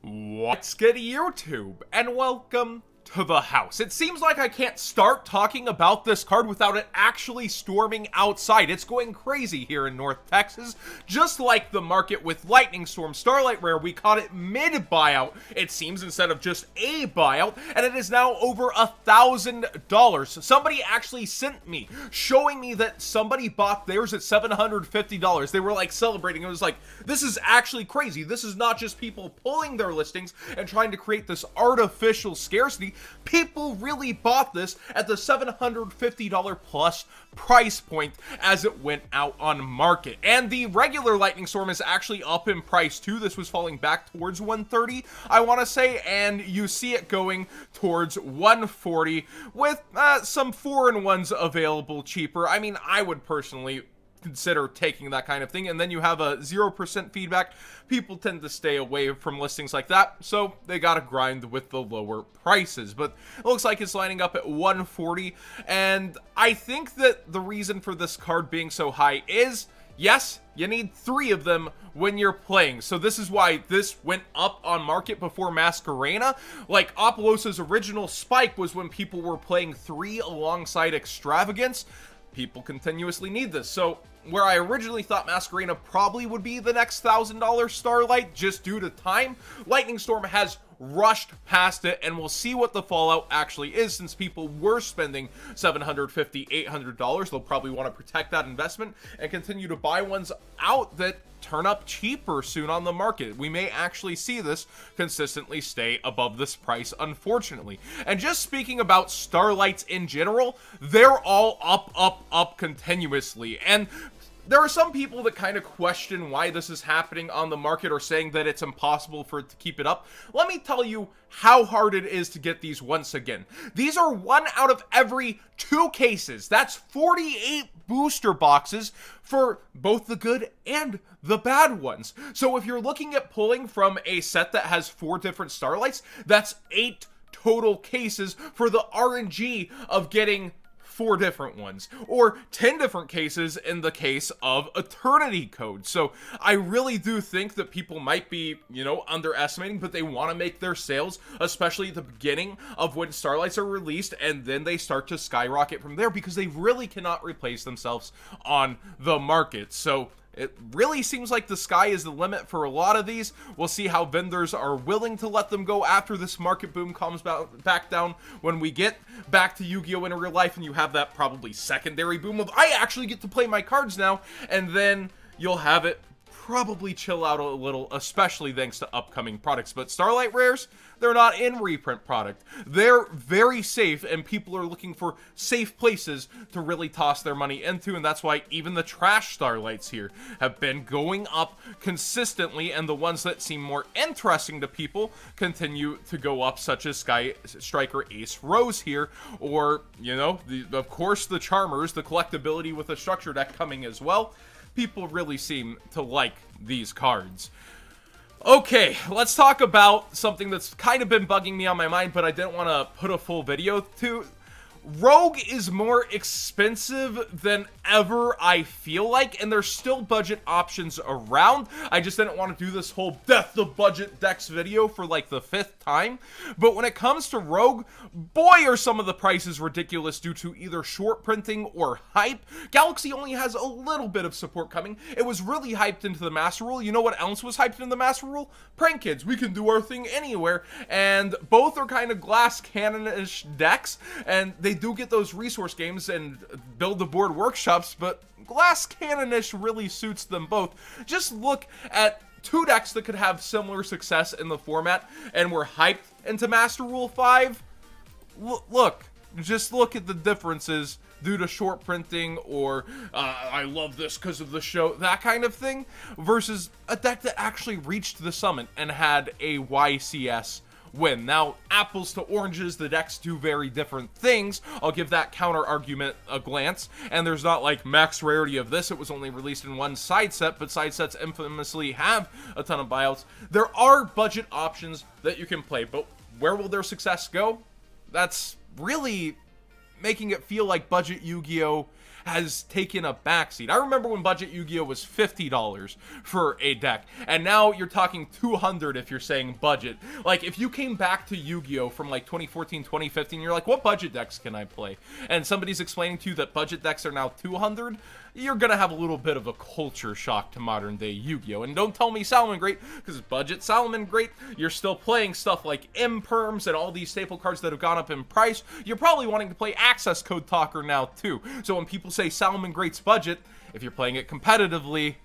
What's good YouTube, and welcome to the house. It seems like I can't start talking about this card without it actually storming outside. It's going crazy here in North Texas. Just like the market with Lightning Storm Starlight Rare, we caught it mid-buyout, it seems, instead of just a buyout, and it is now over a $1,000. Somebody actually sent me, showing me that somebody bought theirs at $750. They were like celebrating. It was like, this is actually crazy. This is not just people pulling their listings and trying to create this artificial scarcity People really bought this at the $750 plus price point as it went out on market. And the regular Lightning Storm is actually up in price too. This was falling back towards 130, I want to say, and you see it going towards 140 with uh, some foreign ones available cheaper. I mean, I would personally consider taking that kind of thing. And then you have a 0% feedback. People tend to stay away from listings like that, so they gotta grind with the lower prices. But it looks like it's lining up at 140, and I think that the reason for this card being so high is, yes, you need three of them when you're playing. So this is why this went up on market before Masquerena. Like, Opalosa's original spike was when people were playing three alongside Extravagance people continuously need this. So where I originally thought Masquerina probably would be the next $1,000 Starlight just due to time, Lightning Storm has rushed past it and we'll see what the fallout actually is since people were spending $750, $800. They'll probably want to protect that investment and continue to buy ones out that turn up cheaper soon on the market. We may actually see this consistently stay above this price, unfortunately. And just speaking about Starlights in general, they're all up, up, up continuously. And there are some people that kind of question why this is happening on the market or saying that it's impossible for it to keep it up. Let me tell you how hard it is to get these once again. These are one out of every two cases. That's 48 booster boxes for both the good and the bad ones. So if you're looking at pulling from a set that has four different starlights, that's eight total cases for the RNG of getting four different ones, or 10 different cases in the case of Eternity Code. So I really do think that people might be, you know, underestimating, but they want to make their sales, especially at the beginning of when Starlights are released, and then they start to skyrocket from there because they really cannot replace themselves on the market. So it really seems like the sky is the limit for a lot of these. We'll see how vendors are willing to let them go after this market boom comes back down when we get back to Yu-Gi-Oh! in real life and you have that probably secondary boom of, I actually get to play my cards now, and then you'll have it probably chill out a little, especially thanks to upcoming products. But Starlight Rares, they're not in reprint product. They're very safe, and people are looking for safe places to really toss their money into, and that's why even the trash Starlights here have been going up consistently, and the ones that seem more interesting to people continue to go up, such as Sky Striker Ace Rose here, or, you know, the, of course the Charmers, the collectability with the structure deck coming as well people really seem to like these cards. Okay, let's talk about something that's kind of been bugging me on my mind, but I didn't want to put a full video to Rogue is more expensive than ever, I feel like, and there's still budget options around. I just didn't want to do this whole death the budget decks video for like the fifth time. But when it comes to Rogue, boy are some of the prices ridiculous due to either short printing or hype. Galaxy only has a little bit of support coming. It was really hyped into the Master Rule. You know what else was hyped into the Master Rule? Prank Kids. We can do our thing anywhere. And both are kind of glass cannon-ish decks, and they do get those resource games and build the board workshops, but Glass Cannonish really suits them both. Just look at two decks that could have similar success in the format and were hyped into Master Rule 5. L look, just look at the differences due to short printing or uh, I love this because of the show, that kind of thing, versus a deck that actually reached the summit and had a YCS win. Now, apples to oranges, the decks do very different things. I'll give that counter argument a glance, and there's not like max rarity of this. It was only released in one side set, but side sets infamously have a ton of buyouts. There are budget options that you can play, but where will their success go? That's really making it feel like budget Yu-Gi-Oh has taken a backseat. I remember when budget Yu-Gi-Oh was $50 for a deck, and now you're talking 200 if you're saying budget. Like if you came back to Yu-Gi-Oh from like 2014, 2015, you're like, "What budget decks can I play?" And somebody's explaining to you that budget decks are now 200 you're going to have a little bit of a culture shock to modern day Yu-Gi-Oh! And don't tell me Salomon Great, because budget Salomon Great, you're still playing stuff like M-Perms and all these staple cards that have gone up in price. You're probably wanting to play Access Code Talker now too. So when people say Salomon Great's budget, if you're playing it competitively,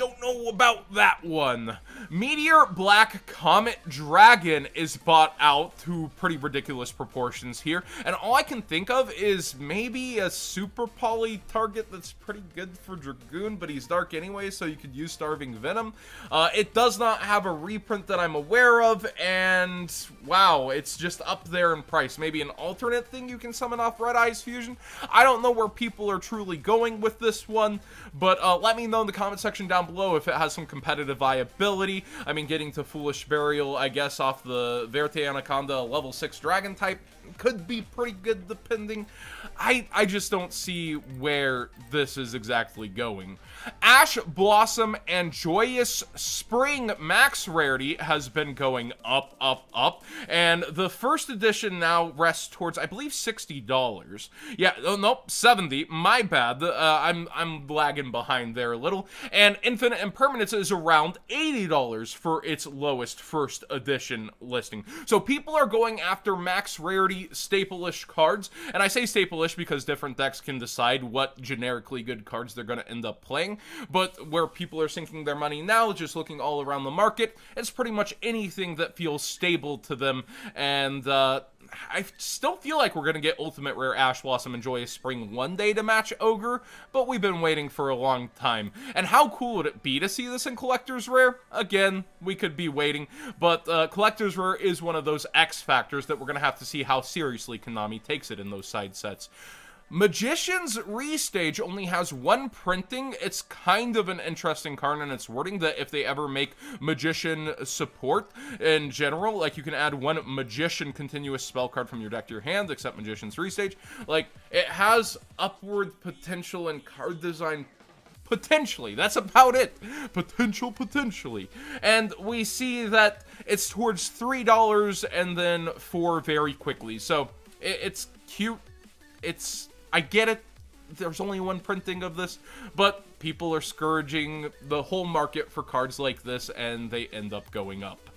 don't know about that one. Meteor Black Comet Dragon is bought out to pretty ridiculous proportions here, and all I can think of is maybe a super poly target that's pretty good for Dragoon, but he's dark anyway, so you could use Starving Venom. Uh, it does not have a reprint that I'm aware of, and wow, it's just up there in price. Maybe an alternate thing you can summon off Red Eyes Fusion? I don't know where people are truly going with this one, but uh, let me know in the comment section down below Diablo if it has some competitive viability. I mean, getting to Foolish Burial, I guess, off the Verte Anaconda level 6 dragon type could be pretty good depending. I, I just don't see where this is exactly going. Ash Blossom and Joyous Spring max rarity has been going up, up, up, and the first edition now rests towards, I believe, $60. Yeah, oh, nope, 70 My bad. Uh, I'm, I'm lagging behind there a little. And in Infinite Impermanence is around $80 for its lowest first edition listing. So people are going after max rarity staple-ish cards, and I say staple-ish because different decks can decide what generically good cards they're going to end up playing, but where people are sinking their money now, just looking all around the market, it's pretty much anything that feels stable to them, and uh, I still feel like we're going to get Ultimate Rare Ash Blossom and Joyous Spring one day to match Ogre, but we've been waiting for a long time. And how cool would it be to see this in Collector's Rare? Again, we could be waiting, but uh, Collector's Rare is one of those X factors that we're going to have to see how seriously Konami takes it in those side sets. Magician's Restage only has one printing. It's kind of an interesting card in its wording that if they ever make Magician support in general, like you can add one Magician continuous spell card from your deck to your hand, except Magician's Restage. Like, it has upward potential and card design potentially. That's about it. Potential, potentially. And we see that it's towards $3 and then 4 very quickly. So, it's cute. It's I get it. There's only one printing of this, but people are scourging the whole market for cards like this, and they end up going up.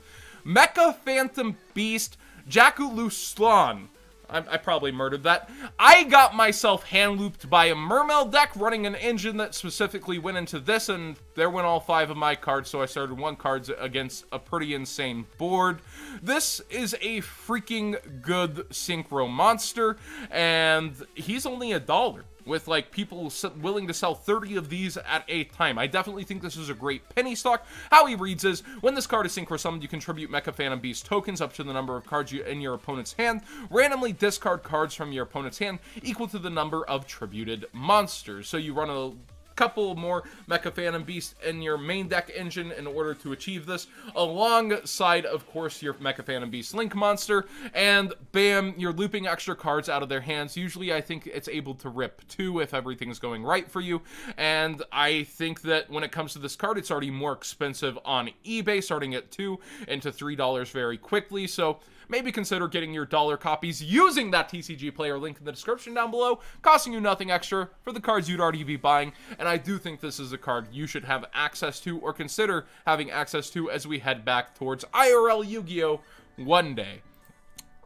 Mecha Phantom Beast, Jakulu Slan. I, I, probably murdered that. I got myself hand looped by a Mermel deck running an engine that specifically went into this, and there went all five of my cards, so I started one cards against a pretty insane board. This is a freaking good synchro monster, and he's only a dollar with like people willing to sell 30 of these at a time. I definitely think this is a great penny stock. How he reads is, when this card is synchro summoned, you contribute Mecha Phantom Beast tokens up to the number of cards you, in your opponent's hand. Randomly discard cards from your opponent's hand equal to the number of tributed monsters. So you run a couple more Mecha Phantom Beast in your main deck engine in order to achieve this, alongside, of course, your Mecha Phantom Beast Link monster, and bam, you're looping extra cards out of their hands. Usually, I think it's able to rip two if everything's going right for you, and I think that when it comes to this card, it's already more expensive on eBay, starting at two into $3 very quickly, so maybe consider getting your dollar copies using that TCG player link in the description down below, costing you nothing extra for the cards you'd already be buying. And I do think this is a card you should have access to or consider having access to as we head back towards IRL Yu-Gi-Oh! one day.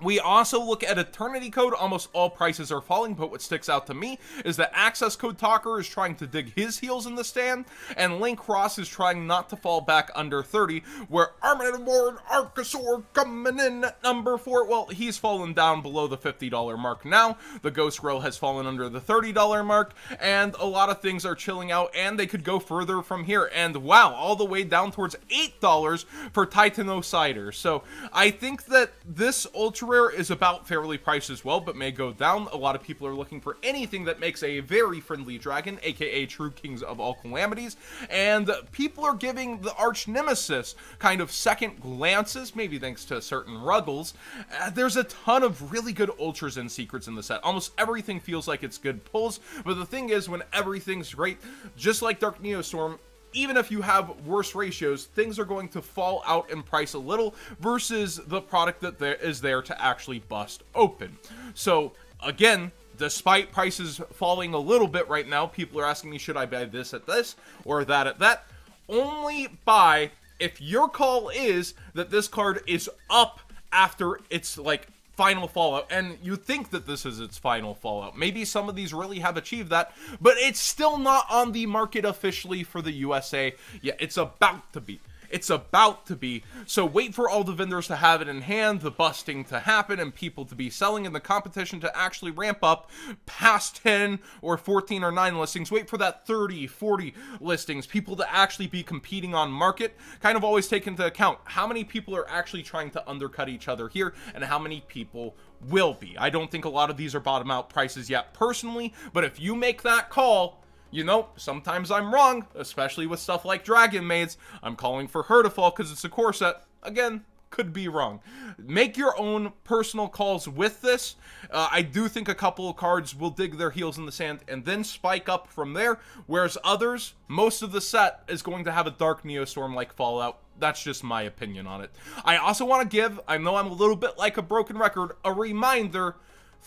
We also look at Eternity Code. Almost all prices are falling, but what sticks out to me is that Access Code Talker is trying to dig his heels in the stand, and Link Cross is trying not to fall back under 30, where Armored Ward Arcosaur coming in at number 4. Well, he's fallen down below the $50 mark now. The Ghost Grill has fallen under the $30 mark, and a lot of things are chilling out, and they could go further from here. And wow, all the way down towards $8 for Titan Cider. So I think that this Ultra rare is about fairly priced as well, but may go down. A lot of people are looking for anything that makes a very friendly dragon, aka True Kings of All Calamities, and people are giving the arch nemesis kind of second glances, maybe thanks to certain ruggles. Uh, there's a ton of really good ultras and secrets in the set. Almost everything feels like it's good pulls, but the thing is, when everything's great, just like Dark Neostorm, even if you have worse ratios, things are going to fall out in price a little versus the product that there is there to actually bust open. So again, despite prices falling a little bit right now, people are asking me, should I buy this at this or that at that? Only buy if your call is that this card is up after it's like final Fallout. And you think that this is its final Fallout. Maybe some of these really have achieved that, but it's still not on the market officially for the USA. Yeah, it's about to be. It's about to be. So wait for all the vendors to have it in hand, the busting to happen, and people to be selling, and the competition to actually ramp up past 10 or 14 or 9 listings. Wait for that 30, 40 listings, people to actually be competing on market. Kind of always take into account how many people are actually trying to undercut each other here and how many people will be. I don't think a lot of these are bottom out prices yet personally, but if you make that call, you know, sometimes I'm wrong, especially with stuff like Dragon Maids. I'm calling for her to fall because it's a core set. Again, could be wrong. Make your own personal calls with this. Uh, I do think a couple of cards will dig their heels in the sand and then spike up from there, whereas others, most of the set is going to have a dark Neostorm like Fallout. That's just my opinion on it. I also want to give, I know I'm a little bit like a broken record, a reminder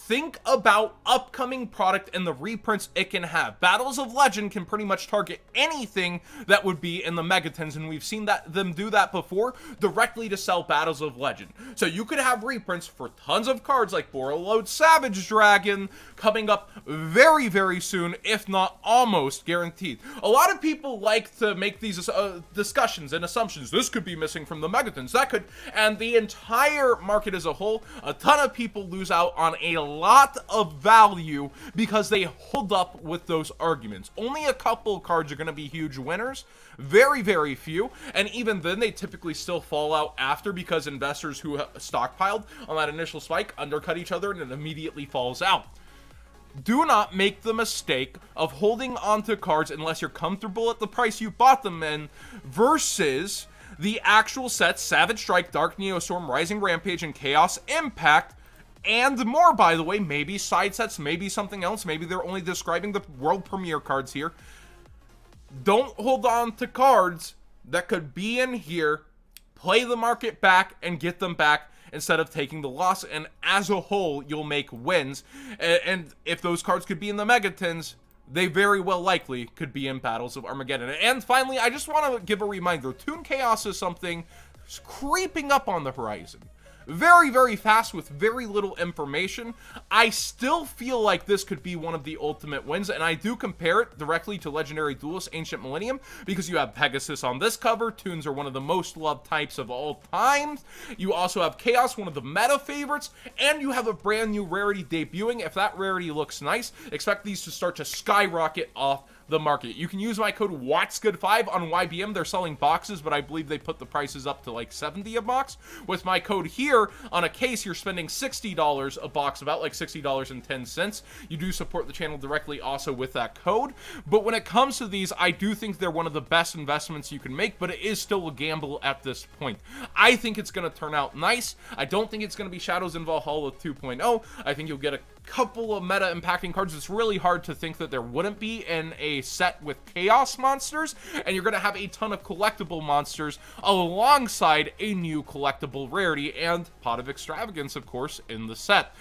think about upcoming product and the reprints it can have. Battles of Legend can pretty much target anything that would be in the Megatons, and we've seen that them do that before directly to sell Battles of Legend. So you could have reprints for tons of cards like Borrowed Savage Dragon coming up very, very soon, if not almost guaranteed. A lot of people like to make these uh, discussions and assumptions. This could be missing from the Megatons. That could, and the entire market as a whole, a ton of people lose out on a lot of value because they hold up with those arguments. Only a couple cards are going to be huge winners, very, very few, and even then they typically still fall out after because investors who stockpiled on that initial spike undercut each other and it immediately falls out. Do not make the mistake of holding onto cards unless you're comfortable at the price you bought them in versus the actual sets Savage Strike, Dark Neo Storm, Rising Rampage, and Chaos Impact and more, by the way. Maybe side sets, maybe something else. Maybe they're only describing the world premiere cards here. Don't hold on to cards that could be in here. Play the market back and get them back instead of taking the loss. And as a whole, you'll make wins. And if those cards could be in the Megatons, they very well likely could be in Battles of Armageddon. And finally, I just want to give a reminder. Toon Chaos is something creeping up on the horizon very, very fast with very little information. I still feel like this could be one of the ultimate wins, and I do compare it directly to Legendary Duelist Ancient Millennium because you have Pegasus on this cover. Toons are one of the most loved types of all time. You also have Chaos, one of the meta favorites, and you have a brand new rarity debuting. If that rarity looks nice, expect these to start to skyrocket off the market. You can use my code WATSGOOD5 on YBM. They're selling boxes, but I believe they put the prices up to like 70 a box. With my code here on a case, you're spending $60 a box, about like $60.10. You do support the channel directly also with that code. But when it comes to these, I do think they're one of the best investments you can make, but it is still a gamble at this point. I think it's going to turn out nice. I don't think it's going to be Shadows in Valhalla 2.0. I think you'll get a couple of meta impacting cards. It's really hard to think that there wouldn't be in a set with chaos monsters, and you're going to have a ton of collectible monsters alongside a new collectible rarity and Pot of Extravagance, of course, in the set.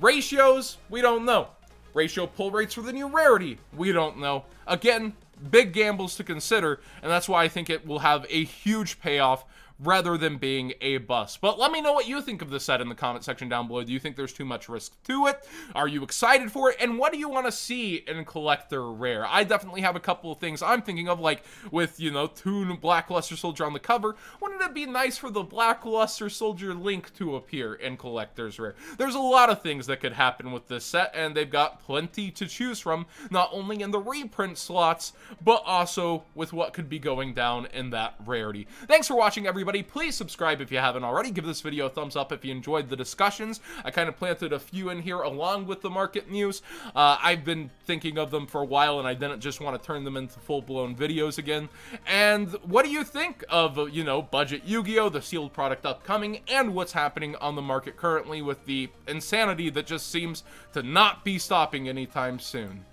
Ratios, we don't know. Ratio pull rates for the new rarity, we don't know. Again, big gambles to consider, and that's why I think it will have a huge payoff rather than being a bust. But let me know what you think of the set in the comment section down below. Do you think there's too much risk to it? Are you excited for it? And what do you want to see in Collector Rare? I definitely have a couple of things I'm thinking of, like with, you know, Toon Blackluster Soldier on the cover. Wouldn't it be nice for the Blackluster Soldier Link to appear in Collector's Rare? There's a lot of things that could happen with this set, and they've got plenty to choose from, not only in the reprint slots, but also with what could be going down in that rarity. Thanks for watching, everybody everybody. Please subscribe if you haven't already. Give this video a thumbs up if you enjoyed the discussions. I kind of planted a few in here along with the market news. Uh, I've been thinking of them for a while, and I didn't just want to turn them into full-blown videos again. And what do you think of, you know, budget Yu-Gi-Oh!, the sealed product upcoming, and what's happening on the market currently with the insanity that just seems to not be stopping anytime soon.